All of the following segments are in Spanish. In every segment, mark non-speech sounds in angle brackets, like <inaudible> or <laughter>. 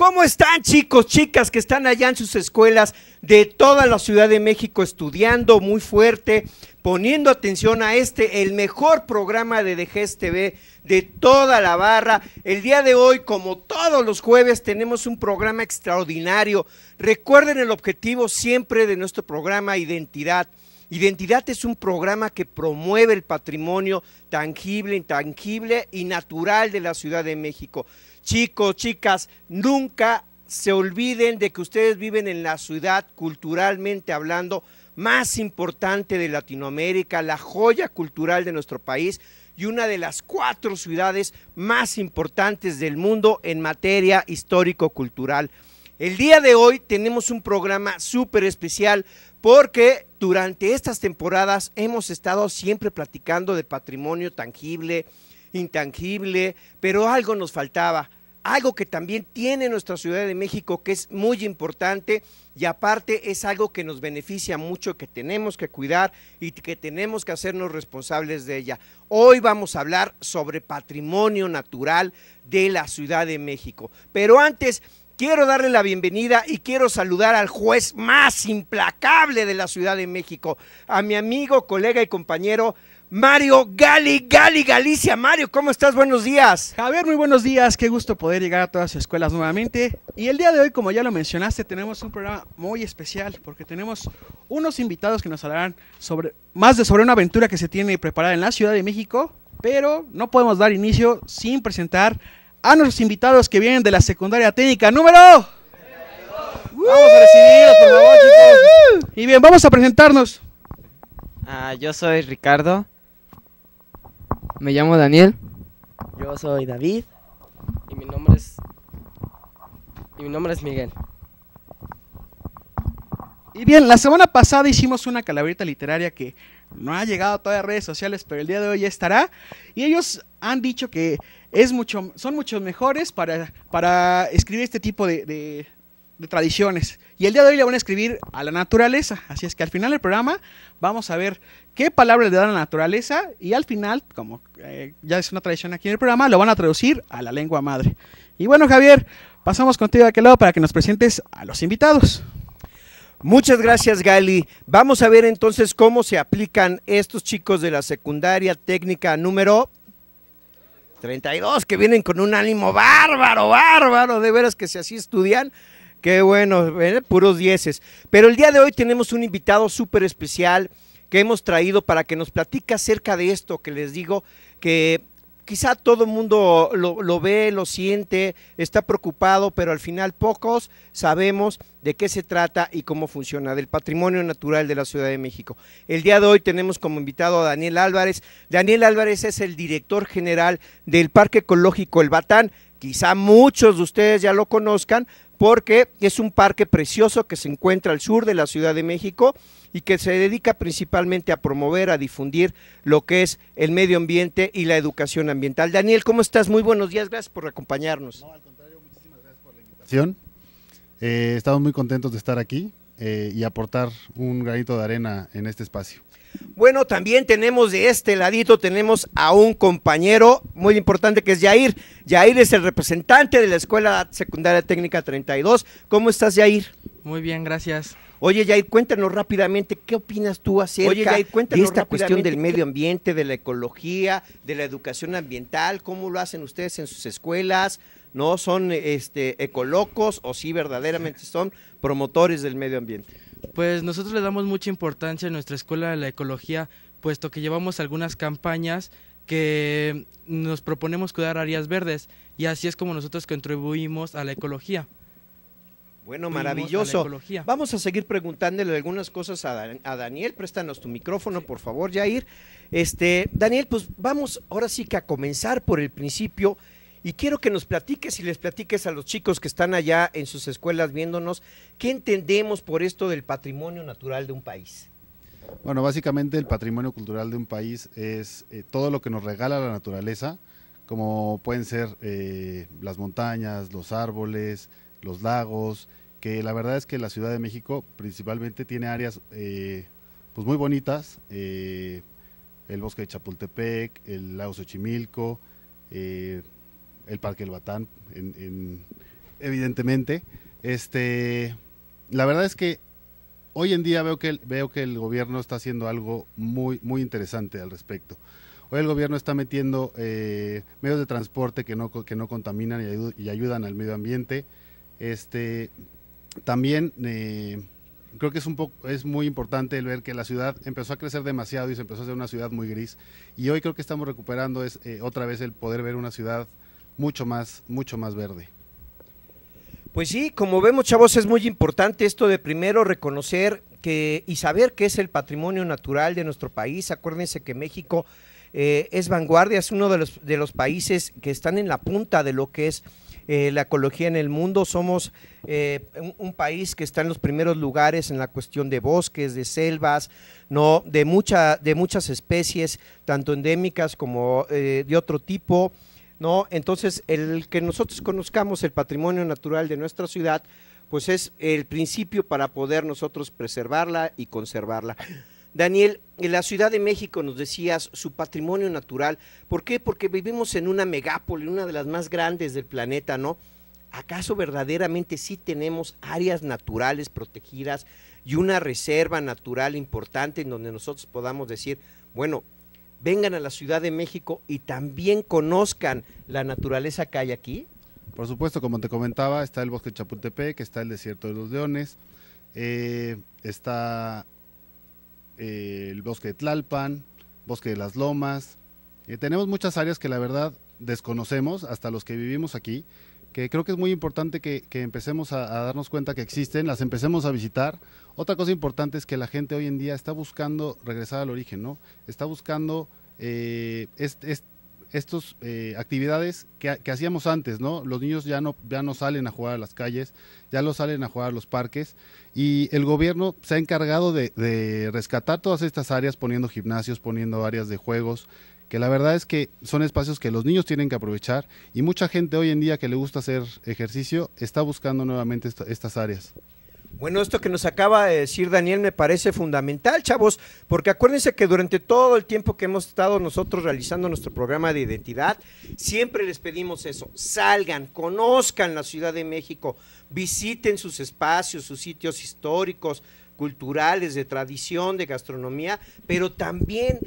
¿Cómo están chicos, chicas que están allá en sus escuelas de toda la Ciudad de México estudiando muy fuerte, poniendo atención a este, el mejor programa de DGS TV de toda la barra? El día de hoy, como todos los jueves, tenemos un programa extraordinario. Recuerden el objetivo siempre de nuestro programa, identidad. Identidad es un programa que promueve el patrimonio tangible, intangible y natural de la Ciudad de México. Chicos, chicas, nunca se olviden de que ustedes viven en la ciudad culturalmente hablando más importante de Latinoamérica, la joya cultural de nuestro país y una de las cuatro ciudades más importantes del mundo en materia histórico-cultural. El día de hoy tenemos un programa súper especial porque durante estas temporadas hemos estado siempre platicando de patrimonio tangible, intangible, pero algo nos faltaba. Algo que también tiene nuestra Ciudad de México que es muy importante y aparte es algo que nos beneficia mucho, que tenemos que cuidar y que tenemos que hacernos responsables de ella. Hoy vamos a hablar sobre patrimonio natural de la Ciudad de México. Pero antes, quiero darle la bienvenida y quiero saludar al juez más implacable de la Ciudad de México, a mi amigo, colega y compañero Mario Gali, Gali, Galicia. Mario, ¿cómo estás? Buenos días. Javier, muy buenos días. Qué gusto poder llegar a todas sus escuelas nuevamente. Y el día de hoy, como ya lo mencionaste, tenemos un programa muy especial porque tenemos unos invitados que nos hablarán sobre más de sobre una aventura que se tiene preparada en la Ciudad de México, pero no podemos dar inicio sin presentar a nuestros invitados que vienen de la secundaria técnica número Vamos a recibirlos, por favor, chicos. Y bien, vamos a presentarnos. Ah, yo soy Ricardo, me llamo Daniel. Yo soy David. Y mi nombre es. Y mi nombre es Miguel. Y bien, la semana pasada hicimos una calabrita literaria que no ha llegado a todas las redes sociales, pero el día de hoy ya estará. Y ellos han dicho que es mucho, son muchos mejores para, para escribir este tipo de, de tradiciones. Y el día de hoy le van a escribir a la naturaleza. Así es que al final del programa vamos a ver qué palabras le dan a la naturaleza y al final, como eh, ya es una tradición aquí en el programa, lo van a traducir a la lengua madre. Y bueno, Javier, pasamos contigo de aquel lado para que nos presentes a los invitados. Muchas gracias, Gali. Vamos a ver entonces cómo se aplican estos chicos de la secundaria técnica número 32, que vienen con un ánimo bárbaro, bárbaro, de veras que si así estudian, Qué bueno, eh, puros dieces. Pero el día de hoy tenemos un invitado súper especial que hemos traído para que nos platique acerca de esto que les digo, que quizá todo el mundo lo, lo, ve, lo siente, está preocupado, pero al final pocos sabemos de qué se trata y cómo funciona, del patrimonio natural de la Ciudad de México. El día de hoy tenemos como invitado a Daniel Álvarez. Daniel Álvarez es el director general del Parque Ecológico El Batán. Quizá muchos de ustedes ya lo conozcan porque es un parque precioso que se encuentra al sur de la Ciudad de México y que se dedica principalmente a promover, a difundir lo que es el medio ambiente y la educación ambiental. Daniel, ¿cómo estás? Muy buenos días, gracias por acompañarnos. No, al contrario, muchísimas gracias por la invitación. Eh, estamos muy contentos de estar aquí eh, y aportar un granito de arena en este espacio. Bueno, también tenemos de este ladito, tenemos a un compañero muy importante que es Yair. Yair es el representante de la Escuela Secundaria Técnica 32. ¿Cómo estás, Yair? Muy bien, gracias. Oye, Yair, cuéntanos rápidamente, ¿qué opinas tú acerca Oye, de esta cuestión del medio ambiente, de la ecología, de la educación ambiental? ¿Cómo lo hacen ustedes en sus escuelas? ¿No son este, ecolocos o sí verdaderamente son promotores del medio ambiente? Pues nosotros le damos mucha importancia en nuestra escuela de la ecología, puesto que llevamos algunas campañas que nos proponemos cuidar áreas verdes y así es como nosotros contribuimos a la ecología. Bueno, maravilloso. Vamos a seguir preguntándole algunas cosas a, Daniel. Préstanos tu micrófono, por favor, Jair. Este, Daniel, pues vamos ahora sí que a comenzar por el principio. Y quiero que nos platiques y les platiques a los chicos que están allá en sus escuelas viéndonos, ¿qué entendemos por esto del patrimonio natural de un país? Bueno, básicamente el patrimonio cultural de un país es eh, todo lo que nos regala la naturaleza, como pueden ser eh, las montañas, los árboles, los lagos, que la verdad es que la Ciudad de México principalmente tiene áreas eh, pues muy bonitas, el bosque de Chapultepec, el lago Xochimilco, el Parque El Batán, evidentemente. Este, la verdad es que hoy en día veo que, el, veo que el gobierno está haciendo algo muy, muy interesante al respecto. Hoy el gobierno está metiendo eh, medios de transporte que no, que no contaminan y, ayudan al medio ambiente. Este, también eh, creo que es un poco es muy importante el ver que la ciudad empezó a crecer demasiado y se empezó a ser una ciudad muy gris. Y hoy creo que estamos recuperando es, eh, otra vez el poder ver una ciudad mucho más, mucho más verde. Pues sí, como vemos, chavos, es muy importante esto de primero reconocer que y saber qué es el patrimonio natural de nuestro país. Acuérdense que México eh, es vanguardia, es uno de los, de los países que están en la punta de lo que es eh, la ecología en el mundo. Somos eh, un, país que está en los primeros lugares en la cuestión de bosques, de selvas, no, de, mucha, de muchas especies, tanto endémicas como de otro tipo. ¿no? Entonces, el que nosotros conozcamos el patrimonio natural de nuestra ciudad, pues es el principio para poder nosotros preservarla y conservarla. Daniel, en la Ciudad de México nos decías su patrimonio natural. ¿Por qué? Porque vivimos en una megápoli, una de las más grandes del planeta, ¿no? ¿Acaso verdaderamente sí tenemos áreas naturales protegidas y una reserva natural importante en donde nosotros podamos decir, bueno, vengan a la Ciudad de México y también conozcan la naturaleza que hay aquí? Por supuesto, como te comentaba, está el bosque de Chapultepec, está el desierto de los leones, eh, está eh, el bosque de Tlalpan, bosque de las lomas. Eh, tenemos muchas áreas que la verdad desconocemos, hasta los que vivimos aquí, que creo que es muy importante que, que empecemos a, darnos cuenta que existen, las empecemos a visitar. Otra cosa importante es que la gente hoy en día está buscando regresar al origen, ¿no? Está buscando eh, estas estos eh, actividades que, que, hacíamos antes, ¿no? Los niños ya no, ya no salen a jugar a las calles, ya no salen a jugar a los parques y el gobierno se ha encargado de, de rescatar todas estas áreas poniendo gimnasios, poniendo áreas de juegos, que la verdad es que son espacios que los niños tienen que aprovechar y mucha gente hoy en día que le gusta hacer ejercicio está buscando nuevamente estas áreas. Bueno, esto que nos acaba de decir Daniel me parece fundamental, chavos, porque acuérdense que durante todo el tiempo que hemos estado nosotros realizando nuestro programa de identidad, siempre les pedimos eso, salgan, conozcan la Ciudad de México, visiten sus espacios, sus sitios históricos, culturales, de tradición, de gastronomía, pero también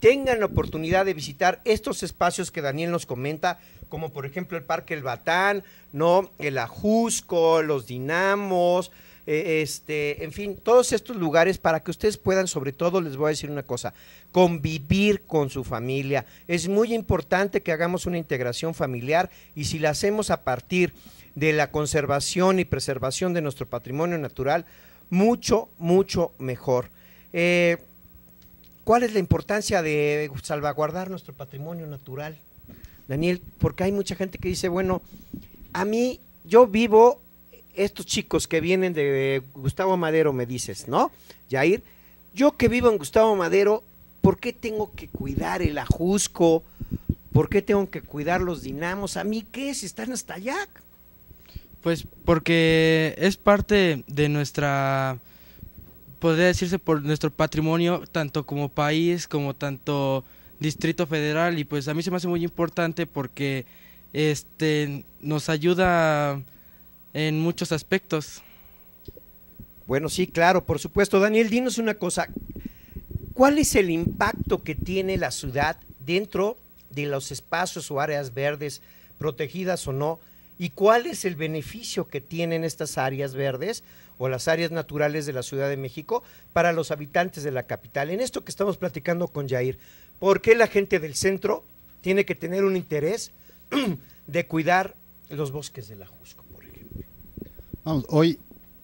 tengan la oportunidad de visitar estos espacios que Daniel nos comenta, como por ejemplo el Parque El Batán, ¿no? El Ajusco, los Dinamos, eh, este, en fin, todos estos lugares para que ustedes puedan, sobre todo les voy a decir una cosa, convivir con su familia. Es muy importante que hagamos una integración familiar y si la hacemos a partir de la conservación y preservación de nuestro patrimonio natural, mucho, mucho mejor. Eh, ¿Cuál es la importancia de salvaguardar nuestro patrimonio natural? Daniel, porque hay mucha gente que dice, bueno, a mí yo vivo, estos chicos que vienen de Gustavo Madero, me dices, ¿no? Jair, yo que vivo en Gustavo Madero, ¿por qué tengo que cuidar el ajusco? ¿Por qué tengo que cuidar los dinamos? ¿A mí qué? Si están hasta allá. Pues porque es parte de nuestra podría decirse por nuestro patrimonio, tanto como país, como tanto Distrito Federal, y pues a mí se me hace muy importante porque este nos ayuda en muchos aspectos. Bueno, sí, claro, por supuesto. Daniel, dinos una cosa. ¿Cuál es el impacto que tiene la ciudad dentro de los espacios o áreas verdes, protegidas o no, y cuál es el beneficio que tienen estas áreas verdes o las áreas naturales de la Ciudad de México para los habitantes de la capital. En esto que estamos platicando con Jair, ¿por qué la gente del centro tiene que tener un interés <clears throat> de cuidar los bosques de la Jusco, por ejemplo? Vamos, hoy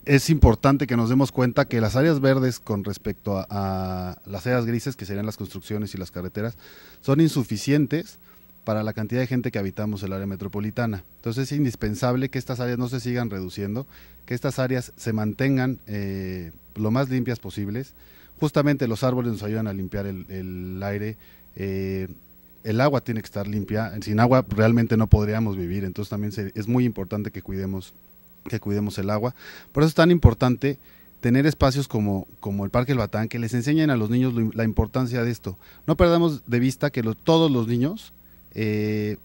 es importante que nos demos cuenta que las áreas verdes con respecto a, a, las áreas grises, que serían las construcciones y las carreteras, son insuficientes para la cantidad de gente que habitamos el área metropolitana. Entonces es indispensable que estas áreas no se sigan reduciendo, que estas áreas se mantengan eh, lo más limpias posibles. Justamente los árboles nos ayudan a limpiar el, aire. Eh, el agua tiene que estar limpia. Sin agua realmente no podríamos vivir. Entonces también es muy importante que cuidemos, que cuidemos el agua. Por eso es tan importante tener espacios como, como el Parque El Batán, que les enseñen a los niños la importancia de esto. No perdamos de vista que todos los niños eh,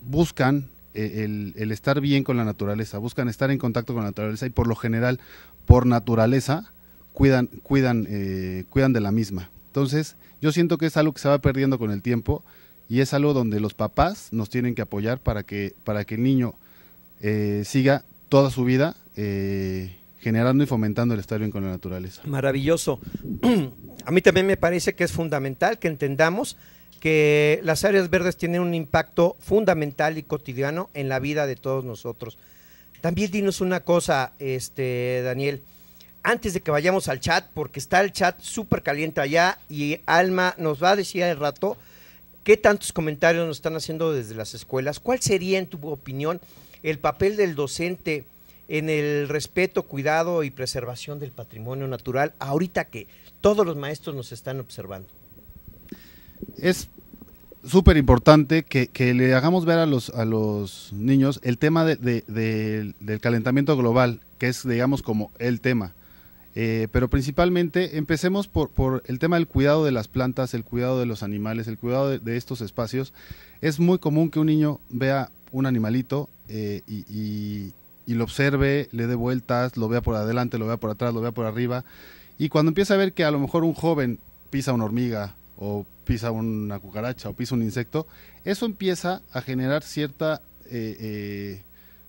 buscan eh, el, estar bien con la naturaleza, buscan estar en contacto con la naturaleza y por lo general, por naturaleza, cuidan, cuidan, eh, cuidan de la misma. Entonces, yo siento que es algo que se va perdiendo con el tiempo y es algo donde los papás nos tienen que apoyar para que, para que el niño siga toda su vida generando y fomentando el estar bien con la naturaleza. Maravilloso. <clears throat> A mí también me parece que es fundamental que entendamos que las áreas verdes tienen un impacto fundamental y cotidiano en la vida de todos nosotros. También dinos una cosa, este Daniel, antes de que vayamos al chat, porque está el chat súper caliente allá y Alma nos va a decir al rato qué tantos comentarios nos están haciendo desde las escuelas. ¿Cuál sería, en tu opinión, el papel del docente en el respeto, cuidado y preservación del patrimonio natural ahorita que todos los maestros nos están observando? es súper importante que, le hagamos ver a los, a los niños el tema del calentamiento global, que es, digamos, como el tema. Eh, pero principalmente empecemos por, el tema del cuidado de las plantas, el cuidado de los animales, el cuidado de, estos espacios. Es muy común que un niño vea un animalito eh, y, y, lo observe, le dé vueltas, lo vea por adelante, lo vea por atrás, lo vea por arriba. Y cuando empieza a ver que a lo mejor un joven pisa una hormiga, o pisa una cucaracha o pisa un insecto, eso empieza a generar cierta, eh, eh,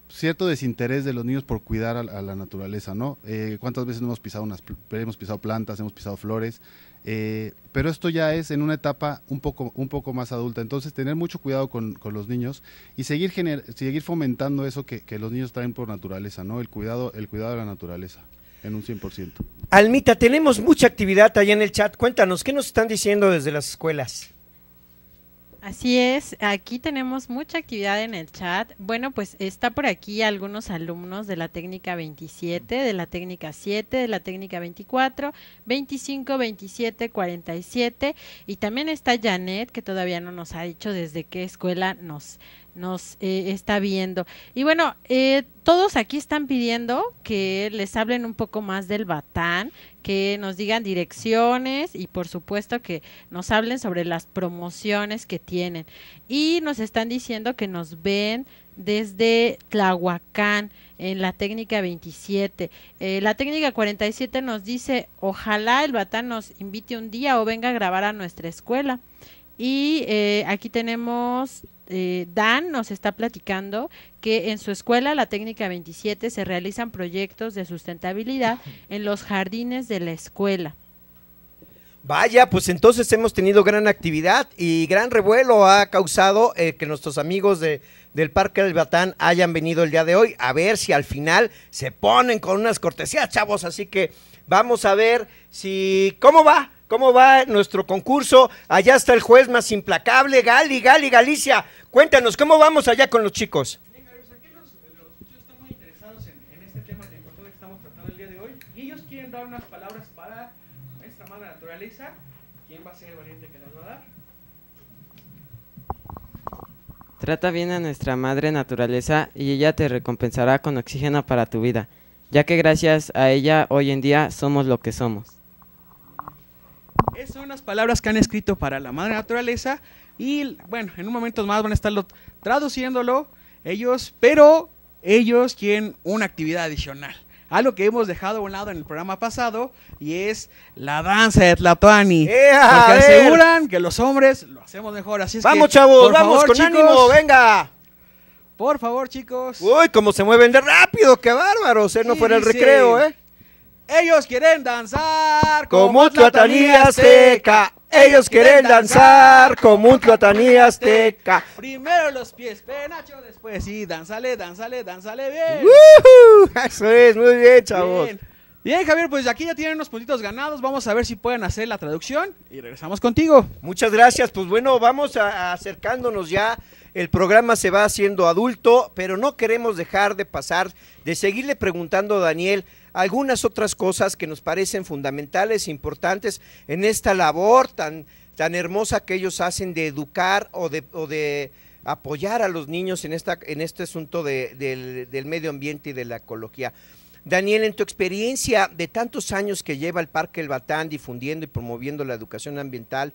cierto desinterés de los niños por cuidar a, la naturaleza, ¿no? Eh, ¿Cuántas veces hemos pisado, unas, hemos pisado plantas, hemos pisado flores? pero esto ya es en una etapa un poco, un poco más adulta, entonces tener mucho cuidado con, con los niños y seguir, seguir fomentando eso que, que, los niños traen por naturaleza, ¿no? El cuidado, el cuidado de la naturaleza en un 100%. Almita, tenemos mucha actividad allá en el chat. Cuéntanos, ¿qué nos están diciendo desde las escuelas? Así es, aquí tenemos mucha actividad en el chat. Bueno, pues está por aquí algunos alumnos de la técnica 27, de la técnica 7, de la técnica 24, 25, 27, 47 y también está Janet que todavía no nos ha dicho desde qué escuela nos nos eh, está viendo. Y bueno, eh, todos aquí están pidiendo que les hablen un poco más del batán, que nos digan direcciones y por supuesto que nos hablen sobre las promociones que tienen. Y nos están diciendo que nos ven desde Tlahuacán en la técnica 27. Eh, la técnica 47 nos dice, ojalá el batán nos invite un día o venga a grabar a nuestra escuela. Y aquí tenemos eh, Dan nos está platicando que en su escuela, la técnica 27, se realizan proyectos de sustentabilidad en los jardines de la escuela. Vaya, pues entonces hemos tenido gran actividad y gran revuelo ha causado eh, que nuestros amigos de, del Parque del Batán hayan venido el día de hoy. A ver si al final se ponen con unas cortesías, chavos. Así que vamos a ver si. ¿Cómo va? ¿Cómo va nuestro concurso? Allá está el juez más implacable, Gali, Gali, Galicia. Cuéntanos, ¿cómo vamos allá con los chicos? Pues aquí los eh, están muy interesados en este tema de que estamos tratando el día hoy y ellos quieren chicos dar unas palabras para nuestra madre naturaleza. ¿Quién va a ser el valiente que las va a dar? Trata bien a nuestra madre naturaleza y ella te recompensará con oxígeno para tu vida, ya que gracias a ella hoy en día somos lo que somos. Esas son unas palabras que han escrito para la madre naturaleza y bueno, en un momento más van a estarlo traduciéndolo ellos, pero ellos quieren una actividad adicional. Algo que hemos dejado a un lado en el programa pasado y es la danza de Tlatuani. ¡Eh, porque aseguran que los hombres lo hacemos mejor. Así es vamos, chavos, vamos con ánimo, venga. Por favor, chicos. Uy, cómo se mueven de rápido, qué bárbaros. Si eh, no fuera el recreo, ¿eh? Ellos quieren danzar como un tlatanía azteca. Ellos quieren danzar como un tlatanía azteca. Primero los pies, penacho, después sí, danzale, danzale, danzale bien. Eso es, muy bien, chavos. Bien. bien. Javier, pues aquí ya tienen unos puntitos ganados. Vamos a ver si pueden hacer la traducción y regresamos contigo. Muchas gracias. Pues bueno, vamos acercándonos ya el programa se va haciendo adulto, pero no queremos dejar de pasar, de seguirle preguntando a Daniel algunas otras cosas que nos parecen fundamentales, importantes en esta labor tan, tan hermosa que ellos hacen de educar o de, apoyar a los niños en, esta, en este asunto del, medio ambiente y de la ecología. Daniel, en tu experiencia de tantos años que lleva el Parque El Batán difundiendo y promoviendo la educación ambiental,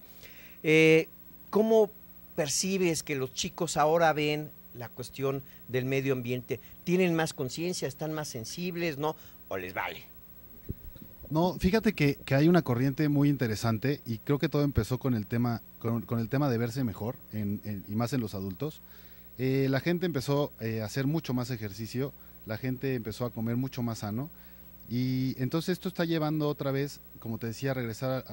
eh, ¿cómo percibes que los chicos ahora ven la cuestión del medio ambiente? ¿Tienen más conciencia? ¿Están más sensibles? ¿No? ¿O les vale? No, fíjate que, hay una corriente muy interesante y creo que todo empezó con el tema, con, el tema de verse mejor y más en los adultos. Eh, la gente empezó eh, a hacer mucho más ejercicio, la gente empezó a comer mucho más sano y entonces esto está llevando otra vez, como te decía, a regresar,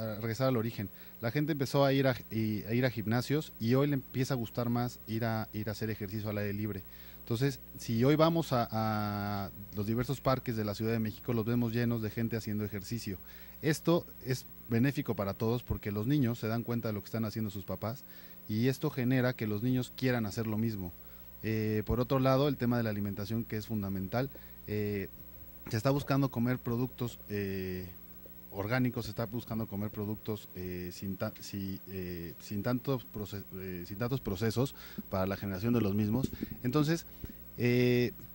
al origen. La gente empezó a ir a, ir a gimnasios y hoy le empieza a gustar más ir a, ir a hacer ejercicio al aire libre. Entonces, si hoy vamos a, los diversos parques de la Ciudad de México, los vemos llenos de gente haciendo ejercicio. Esto es benéfico para todos porque los niños se dan cuenta de lo que están haciendo sus papás y esto genera que los niños quieran hacer lo mismo. Eh, por otro lado, el tema de la alimentación que es fundamental. Eh, se está buscando comer productos eh, orgánicos, se está buscando comer productos eh, sin, eh, sin, tantos sin procesos para la generación de los mismos. Entonces,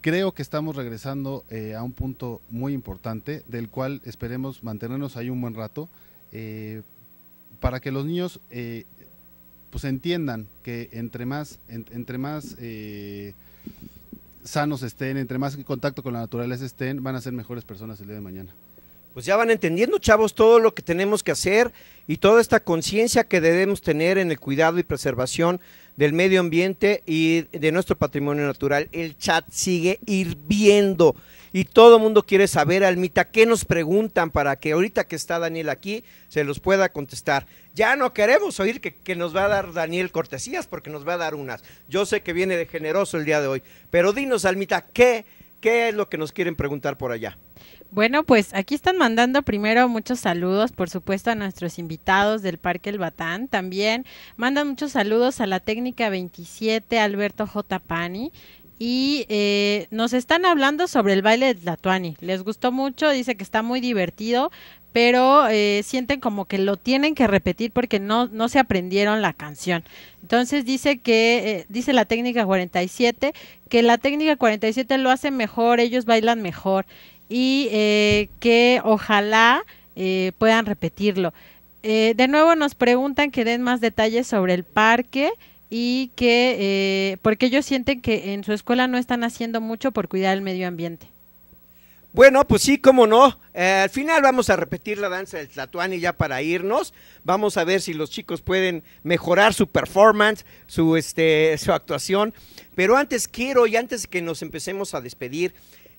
creo que estamos regresando a un punto muy importante del cual esperemos mantenernos ahí un buen rato para que los niños pues entiendan que entre más, entre más sanos estén, entre más en contacto con la naturaleza estén, van a ser mejores personas el día de mañana. Pues ya van entendiendo, chavos, todo lo que tenemos que hacer y toda esta conciencia que debemos tener en el cuidado y preservación del medio ambiente y de nuestro patrimonio natural. El chat sigue hirviendo y todo el mundo quiere saber, Almita, qué nos preguntan para que ahorita que está Daniel aquí se los pueda contestar. Ya no queremos oír que, nos va a dar Daniel cortesías porque nos va a dar unas. Yo sé que viene de generoso el día de hoy, pero dinos, Almita, ¿qué, qué es lo que nos quieren preguntar por allá? Bueno, pues aquí están mandando primero muchos saludos, por supuesto, a nuestros invitados del Parque El Batán. También mandan muchos saludos a la técnica 27, Alberto J. Pani. Y eh, nos están hablando sobre el baile de Tlatuani. Les gustó mucho, dice que está muy divertido, pero eh, sienten como que lo tienen que repetir porque no, se aprendieron la canción. Entonces dice que, eh, dice la técnica 47, que la técnica 47 lo hace mejor, ellos bailan mejor y que ojalá puedan repetirlo. de nuevo nos preguntan que den más detalles sobre el parque y que eh, porque ellos sienten que en su escuela no están haciendo mucho por cuidar el medio ambiente. Bueno, pues sí, cómo no. Eh, al final vamos a repetir la danza del Tlatuani ya para irnos. Vamos a ver si los chicos pueden mejorar su performance, su, este, su actuación. Pero antes quiero, y antes que nos empecemos a despedir,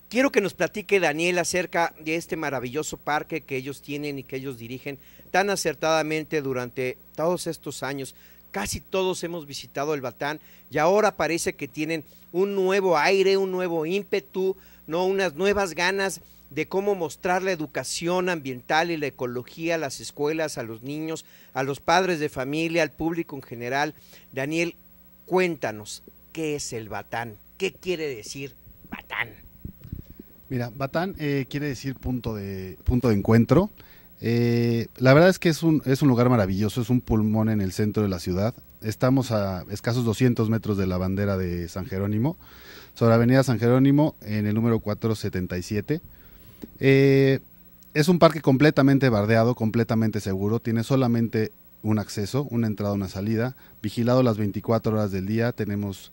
quiero que nos platique Daniel acerca de este maravilloso parque que ellos tienen y que ellos dirigen tan acertadamente durante todos estos años. Casi todos hemos visitado el Batán y ahora parece que tienen un nuevo aire, un nuevo ímpetu, ¿no? unas nuevas ganas de cómo mostrar la educación ambiental y la ecología a las escuelas, a los niños, a los padres de familia, al público en general. Daniel, cuéntanos, ¿qué es el Batán? ¿Qué quiere decir Batán? Mira, Batán eh, quiere decir punto de, punto de encuentro. Eh, la verdad es que es un, es un lugar maravilloso, es un pulmón en el centro de la ciudad. Estamos a escasos 200 metros de la bandera de San Jerónimo, sobre Avenida San Jerónimo, en el número 477. Eh, es un parque completamente bardeado, completamente seguro, tiene solamente un acceso, una entrada, una salida, vigilado las 24 horas del día, tenemos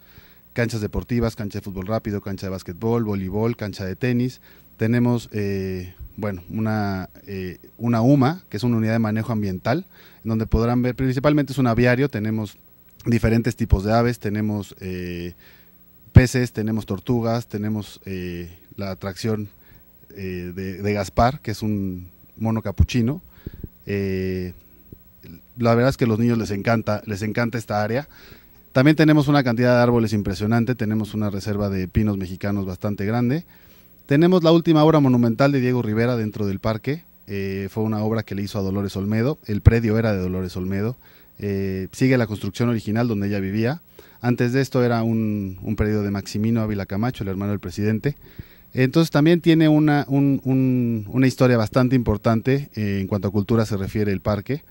canchas deportivas, cancha de fútbol rápido, cancha de básquetbol, voleibol, cancha de tenis, tenemos eh, bueno, una, eh, una UMA, que es una unidad de manejo ambiental, donde podrán ver, principalmente es un aviario, tenemos diferentes tipos de aves, tenemos eh, peces, tenemos tortugas, tenemos eh, la atracción de, Gaspar, que es un mono capuchino. la verdad es que a los niños les encanta, les encanta esta área. También tenemos una cantidad de árboles impresionante, tenemos una reserva de pinos mexicanos bastante grande. Tenemos la última obra monumental de Diego Rivera dentro del parque. Eh, fue una obra que le hizo a Dolores Olmedo. El predio era de Dolores Olmedo. Eh, sigue la construcción original donde ella vivía. Antes de esto era un, predio de Maximino Ávila Camacho, el hermano del presidente. Entonces también tiene una, historia bastante importante eh, en cuanto a cultura se refiere el parque.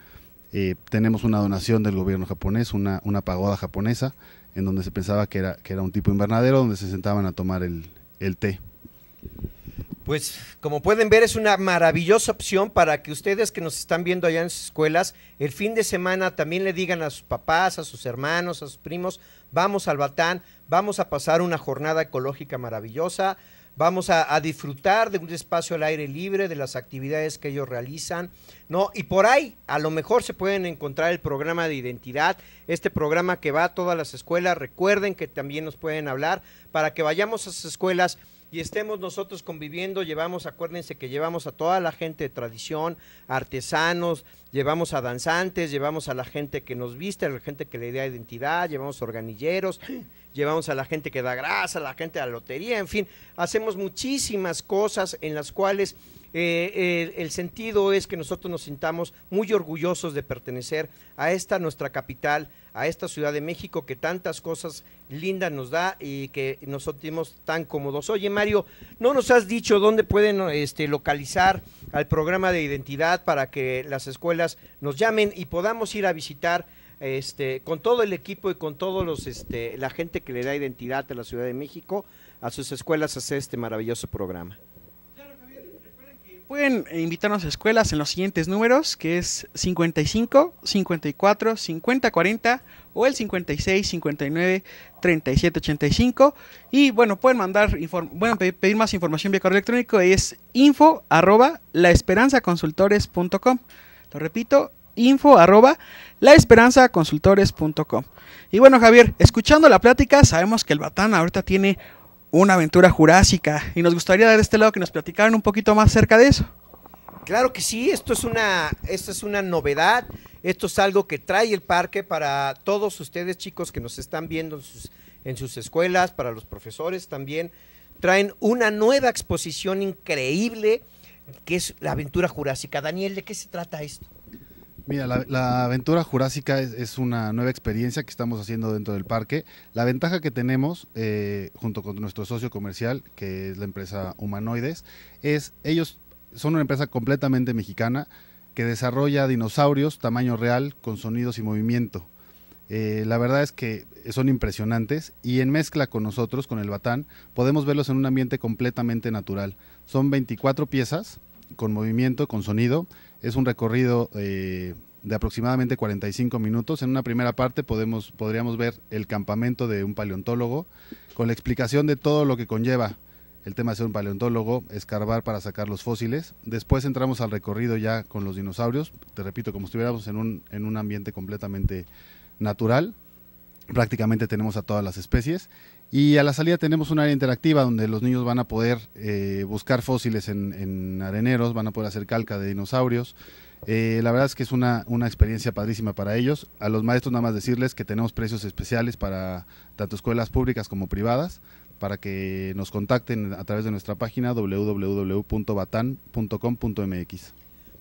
tenemos una donación del gobierno japonés, una, pagoda japonesa, en donde se pensaba que era, que era un tipo invernadero donde se sentaban a tomar el, el té. Pues como pueden ver es una maravillosa opción para que ustedes que nos están viendo allá en sus escuelas, el fin de semana también le digan a sus papás, a sus hermanos, a sus primos, vamos al Batán, vamos a pasar una jornada ecológica maravillosa, vamos a, disfrutar de un espacio al aire libre, de las actividades que ellos realizan, ¿no? Y por ahí a lo mejor se pueden encontrar el programa de identidad, este programa que va a todas las escuelas, recuerden que también nos pueden hablar para que vayamos a sus escuelas y estemos nosotros conviviendo, llevamos, acuérdense que llevamos a toda la gente de tradición, artesanos, llevamos a danzantes, llevamos a la gente que nos viste, a la gente que le da identidad, llevamos organilleros, <clears throat> llevamos a la gente que da grasa, a la gente de la lotería, en fin, hacemos muchísimas cosas en las cuales eh, el, sentido es que nosotros nos sintamos muy orgullosos de pertenecer a esta nuestra capital, a esta Ciudad de México que tantas cosas lindas nos da y que nos sentimos tan cómodos. Oye Mario, ¿no nos has dicho dónde pueden este, localizar al programa de identidad para que las escuelas nos llamen y podamos ir a visitar? Este, con todo el equipo y con todos los este, la gente que le da identidad a la Ciudad de México, a sus escuelas hacer este maravilloso programa. Pueden invitarnos a escuelas en los siguientes números, que es 55, 54, 50, 40 o el 56, 59, 37, 85. Y bueno, pueden mandar, pedir más información vía correo electrónico, es info arroba laesperanzaconsultores.com. Lo repito, info arroba laesperanzaconsultores.com. Y bueno, Javier, escuchando la plática, sabemos que el Batán ahorita tiene una aventura jurásica. Y nos gustaría de este lado que nos platicaran un poquito más acerca de eso. Claro que sí, esto es una, esto es una novedad, esto es algo que trae el parque para todos ustedes chicos que nos están viendo en sus escuelas, para los profesores también. Traen una nueva exposición increíble que es la aventura jurásica. Daniel, ¿de qué se trata esto? Mira, la, aventura jurásica es, una nueva experiencia que estamos haciendo dentro del parque. La ventaja que tenemos, eh, junto con nuestro socio comercial, que es la empresa Humanoides, es ellos son una empresa completamente mexicana que desarrolla dinosaurios tamaño real con sonidos y movimiento. Eh, la verdad es que son impresionantes y en mezcla con nosotros, con el batán, podemos verlos en un ambiente completamente natural. Son 24 piezas con movimiento, con sonido, es un recorrido eh, de aproximadamente 45 minutos. En una primera parte podemos, podríamos ver el campamento de un paleontólogo con la explicación de todo lo que conlleva el tema de ser un paleontólogo, escarbar para sacar los fósiles. Después entramos al recorrido ya con los dinosaurios, te repito, como estuviéramos en un, en un ambiente completamente natural. Prácticamente tenemos a todas las especies y a la salida tenemos un área interactiva donde los niños van a poder eh, buscar fósiles en, areneros, van a poder hacer calca de dinosaurios. Eh, la verdad es que es una, una, experiencia padrísima para ellos. A los maestros nada más decirles que tenemos precios especiales para tanto escuelas públicas como privadas, para que nos contacten a través de nuestra página www.batan.com.mx.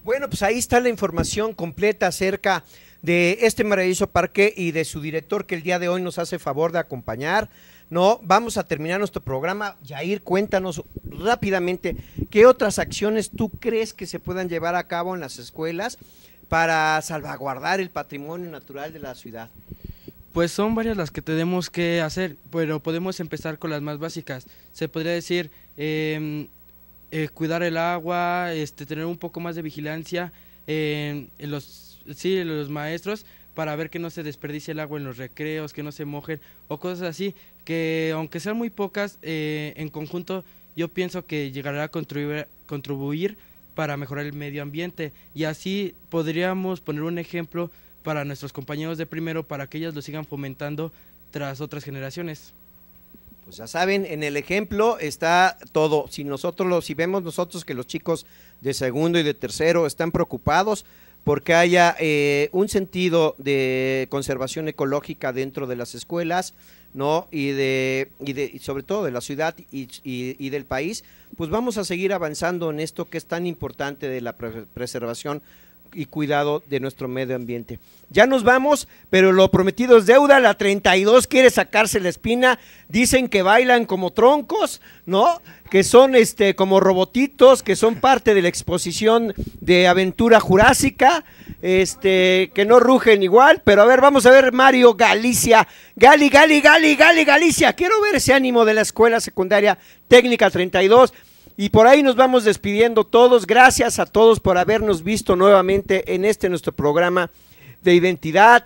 Bueno, pues ahí está la información completa acerca de este maravilloso parque y de su director que el día de hoy nos hace favor de acompañar. No, vamos a terminar nuestro programa. Yair, cuéntanos rápidamente qué otras acciones tú crees que se puedan llevar a cabo en las escuelas para salvaguardar el patrimonio natural de la ciudad. Pues son varias las que tenemos que hacer, pero podemos empezar con las más básicas. Se podría decir em, eh, cuidar el agua, este, tener un poco más de vigilancia eh, los, sí, los maestros para ver que no se desperdicie el agua en los recreos, que no se mojen o cosas así, que aunque sean muy pocas, eh, en conjunto yo pienso que llegará a contribuir, para mejorar el medio ambiente y así podríamos poner un ejemplo para nuestros compañeros de primero para que ellos lo sigan fomentando tras otras generaciones. Pues ya saben, en el ejemplo está todo. Si nosotros, si vemos nosotros que los chicos de segundo y de tercero están preocupados, porque haya eh, un sentido de conservación ecológica dentro de las escuelas, ¿no? Y de, y de y sobre todo de la ciudad y, y, del país, pues vamos a seguir avanzando en esto que es tan importante de la pre preservación y cuidado de nuestro medio ambiente. Ya nos vamos, pero lo prometido es deuda. La 32 quiere sacarse la espina. Dicen que bailan como troncos, ¿no? Que son este como robotitos, que son parte de la exposición de Aventura Jurásica, este que no rugen igual, pero a ver, vamos a ver Mario Galicia. Gali, Gali, Gali, Gali, Galicia. Quiero ver ese ánimo de la escuela secundaria técnica 32. Y por ahí nos vamos despidiendo todos. Gracias a todos por habernos visto nuevamente en este nuestro programa de identidad.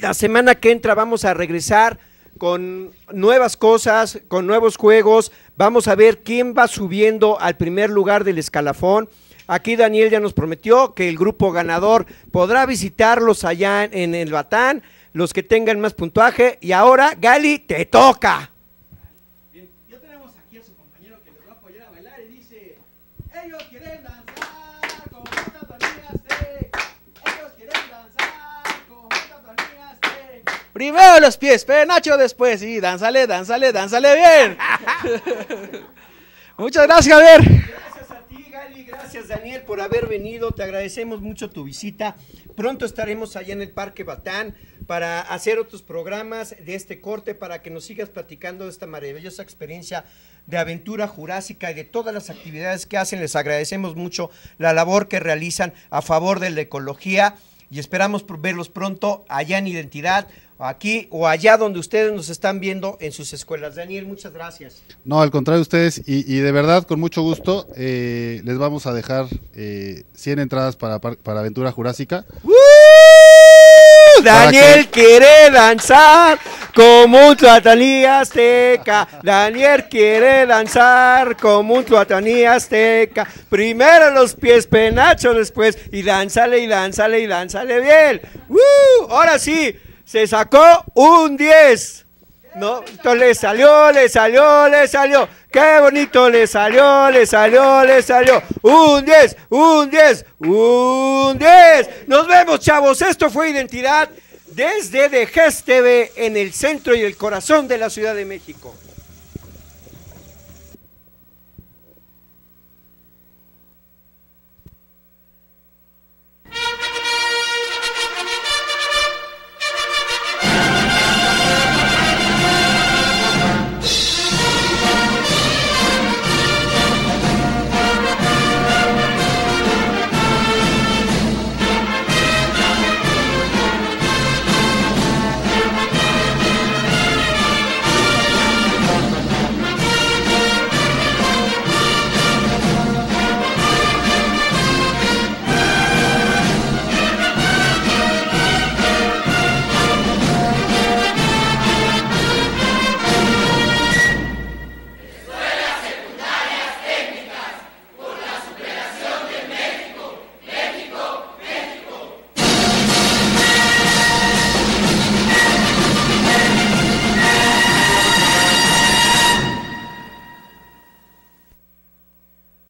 la semana que entra vamos a regresar con nuevas cosas, con nuevos juegos. Vamos a ver quién va subiendo al primer lugar del escalafón. Aquí Daniel ya nos prometió que el grupo ganador podrá visitarlos allá en el Batán, los que tengan más puntuaje. Y ahora, Gali, te toca. Primero los pies, pero Nacho después. Y danzale, danzale, danzale bien. <laughs> Muchas gracias, Javier. Gracias a ti, Gali. Gracias, Daniel, por haber venido. Te agradecemos mucho tu visita. Pronto estaremos allá en el Parque Batán para hacer otros programas de este corte, para que nos sigas platicando de esta maravillosa experiencia de aventura jurásica y de todas las actividades que hacen. Les agradecemos mucho la labor que realizan a favor de la ecología y esperamos verlos pronto allá en Identidad aquí o allá donde ustedes nos están viendo en sus escuelas. Daniel, muchas gracias. No, al contrario de ustedes, y, de verdad, con mucho gusto, eh, les vamos a dejar 100 eh, entradas para, para Aventura Jurásica. Daniel quiere danzar como un tuataní azteca. Daniel quiere danzar como un tuataní azteca. Primero los pies penachos después y danzale y danzale y danzale bien. Ahora sí, se sacó un 10. ¿No? le salió, le salió, le salió. Qué bonito, le salió, le salió, le salió. Un 10, un 10, un 10. Nos vemos, chavos. Esto fue Identidad desde Dejesteve en el centro y el corazón de la Ciudad de México.